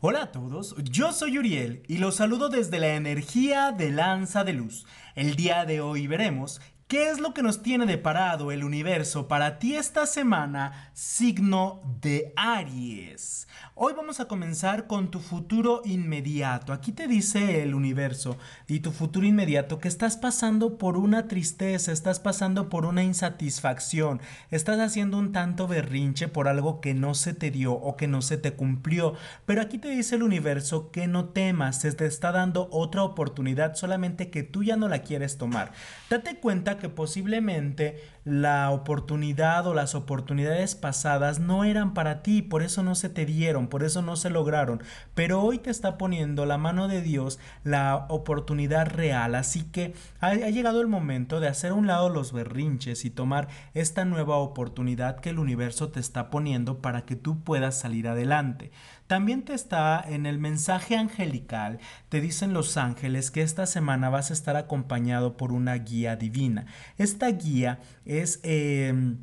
Hola a todos, yo soy Uriel y los saludo desde la energía de Lanza de Luz. El día de hoy veremos ¿Qué es lo que nos tiene deparado el universo para ti esta semana, signo de Aries? Hoy vamos a comenzar con tu futuro inmediato. Aquí te dice el universo y tu futuro inmediato que estás pasando por una tristeza, estás pasando por una insatisfacción, estás haciendo un tanto berrinche por algo que no se te dio o que no se te cumplió. Pero aquí te dice el universo que no temas, se te está dando otra oportunidad solamente que tú ya no la quieres tomar. Date cuenta que posiblemente la oportunidad o las oportunidades pasadas no eran para ti, por eso no se te dieron, por eso no se lograron. Pero hoy te está poniendo la mano de Dios la oportunidad real. Así que ha, ha llegado el momento de hacer a un lado los berrinches y tomar esta nueva oportunidad que el universo te está poniendo para que tú puedas salir adelante. También te está en el mensaje angelical, te dicen los ángeles que esta semana vas a estar acompañado por una guía divina. Esta guía es... Em,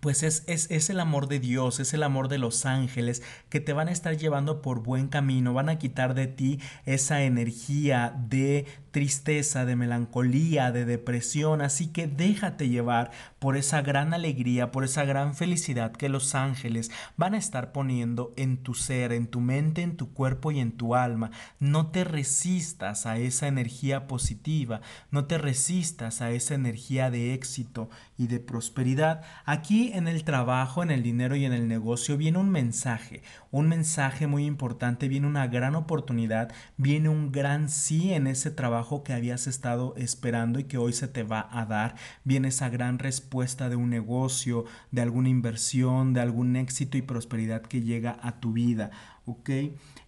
pues es, el amor de Dios, es el amor de los ángeles que te van a estar llevando por buen camino, van a quitar de ti esa energía de tristeza, de melancolía, de depresión, así que déjate llevar por esa gran alegría, por esa gran felicidad que los ángeles van a estar poniendo en tu ser, en tu mente, en tu cuerpo y en tu alma. No te resistas a esa energía positiva, no te resistas a esa energía de éxito y de prosperidad. Aquí en el trabajo, en el dinero y en el negocio viene un mensaje, un mensaje muy importante, viene una gran oportunidad, viene un gran sí en ese trabajo que habías estado esperando y que hoy se te va a dar, viene esa gran respuesta de un negocio, de alguna inversión, de algún éxito y prosperidad que llega a tu vida. ¿ok?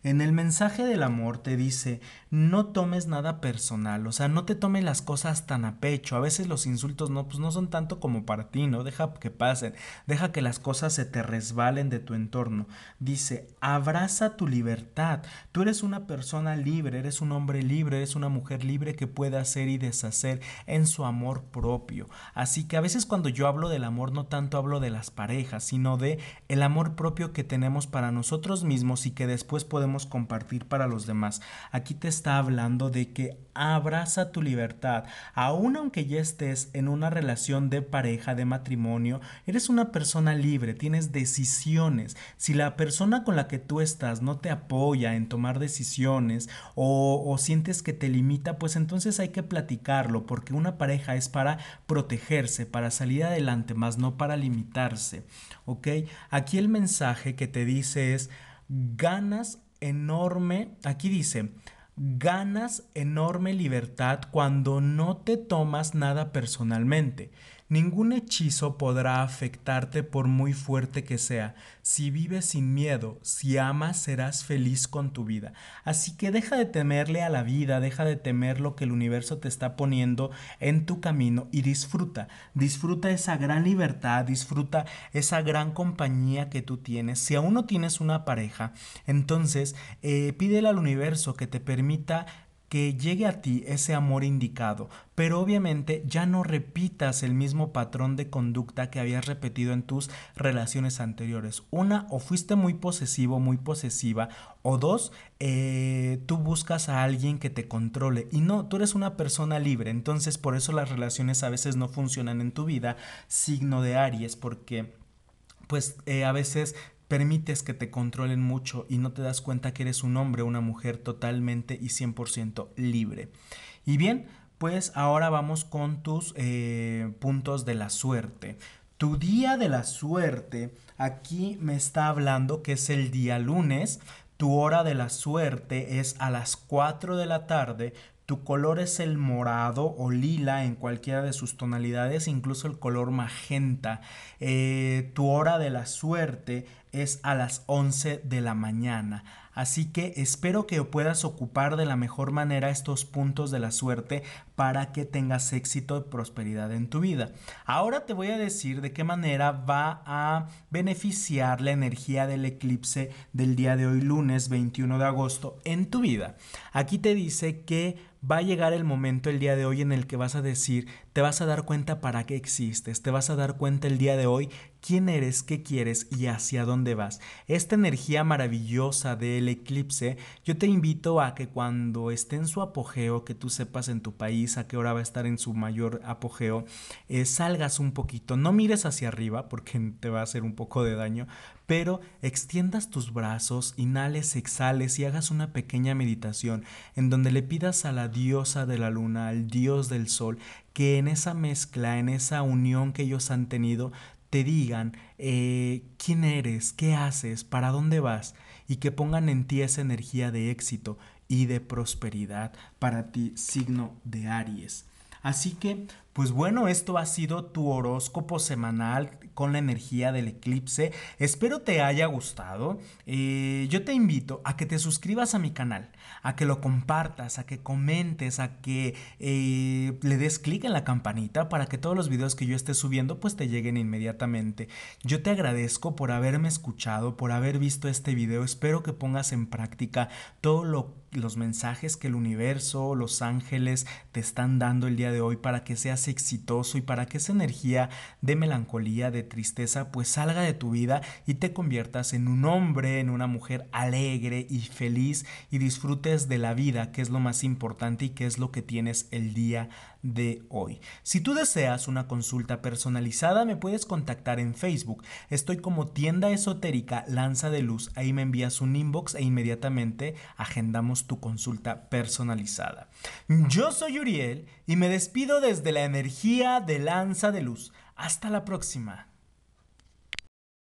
En el mensaje del amor te dice, no tomes nada personal, o sea, no te tomes las cosas tan a pecho, a veces los insultos no, pues no son tanto como para ti, ¿no? Deja que pasen, deja que las cosas se te resbalen de tu entorno. Dice, abraza tu libertad, tú eres una persona libre, eres un hombre libre, eres una mujer libre que puede hacer y deshacer en su amor propio. Así que a veces cuando yo hablo del amor, no tanto hablo de las parejas, sino de el amor propio que tenemos para nosotros mismos y que después podemos compartir para los demás. Aquí te está hablando de que abraza tu libertad. Aun aunque ya estés en una relación de pareja, de matrimonio, eres una persona libre, tienes decisiones. Si la persona con la que tú estás no te apoya en tomar decisiones o, sientes que te limita, pues entonces hay que platicarlo porque una pareja es para protegerse, para salir adelante, más no para limitarse. ¿Ok? Aquí el mensaje que te dice es, ganas enorme, aquí dice, ganas enorme libertad cuando no te tomas nada personalmente. Ningún hechizo podrá afectarte por muy fuerte que sea. Si vives sin miedo, si amas, serás feliz con tu vida. Así que deja de temerle a la vida, deja de temer lo que el universo te está poniendo en tu camino y disfruta. Disfruta esa gran libertad, disfruta esa gran compañía que tú tienes. Si aún no tienes una pareja, entonces eh, pídele al universo que te permita que llegue a ti ese amor indicado, pero obviamente ya no repitas el mismo patrón de conducta que habías repetido en tus relaciones anteriores. Una, o fuiste muy posesivo, muy posesiva, o dos, eh, tú buscas a alguien que te controle. Y no, tú eres una persona libre, entonces por eso las relaciones a veces no funcionan en tu vida, signo de Aries, porque pues eh, a veces Permites que te controlen mucho y no te das cuenta que eres un hombre o una mujer totalmente y 100% libre. Y bien, pues ahora vamos con tus eh, puntos de la suerte. Tu día de la suerte, aquí me está hablando que es el día lunes. Tu hora de la suerte es a las 4 de la tarde tu color es el morado o lila en cualquiera de sus tonalidades, incluso el color magenta. Eh, tu hora de la suerte es a las 11 de la mañana. Así que espero que puedas ocupar de la mejor manera estos puntos de la suerte para que tengas éxito y prosperidad en tu vida. Ahora te voy a decir de qué manera va a beneficiar la energía del eclipse del día de hoy lunes 21 de agosto en tu vida. Aquí te dice que va a llegar el momento el día de hoy en el que vas a decir, te vas a dar cuenta para qué existes, te vas a dar cuenta el día de hoy quién eres, qué quieres y hacia dónde vas. Esta energía maravillosa del eclipse, yo te invito a que cuando esté en su apogeo, que tú sepas en tu país a qué hora va a estar en su mayor apogeo, eh, salgas un poquito, no mires hacia arriba porque te va a hacer un poco de daño, pero extiendas tus brazos, inhales, exhales y hagas una pequeña meditación en donde le pidas a la diosa de la luna, al dios del sol, que en esa mezcla, en esa unión que ellos han tenido, te digan eh, quién eres, qué haces, para dónde vas y que pongan en ti esa energía de éxito y de prosperidad para ti, signo de Aries. Así que, pues bueno, esto ha sido tu horóscopo semanal con la energía del eclipse. Espero te haya gustado. Eh, yo te invito a que te suscribas a mi canal, a que lo compartas, a que comentes, a que eh, le des clic en la campanita para que todos los videos que yo esté subiendo pues te lleguen inmediatamente. Yo te agradezco por haberme escuchado, por haber visto este video. Espero que pongas en práctica todos los mensajes que el universo, los ángeles te están dando el día de hoy para que seas exitoso y para que esa energía de melancolía, de tristeza pues salga de tu vida y te conviertas en un hombre, en una mujer alegre y feliz y disfrutes de la vida, que es lo más importante y que es lo que tienes el día de hoy. Si tú deseas una consulta personalizada, me puedes contactar en Facebook. Estoy como tienda esotérica Lanza de Luz. Ahí me envías un inbox e inmediatamente agendamos tu consulta personalizada. Yo soy Uriel y me despido desde la energía de Lanza de Luz. Hasta la próxima.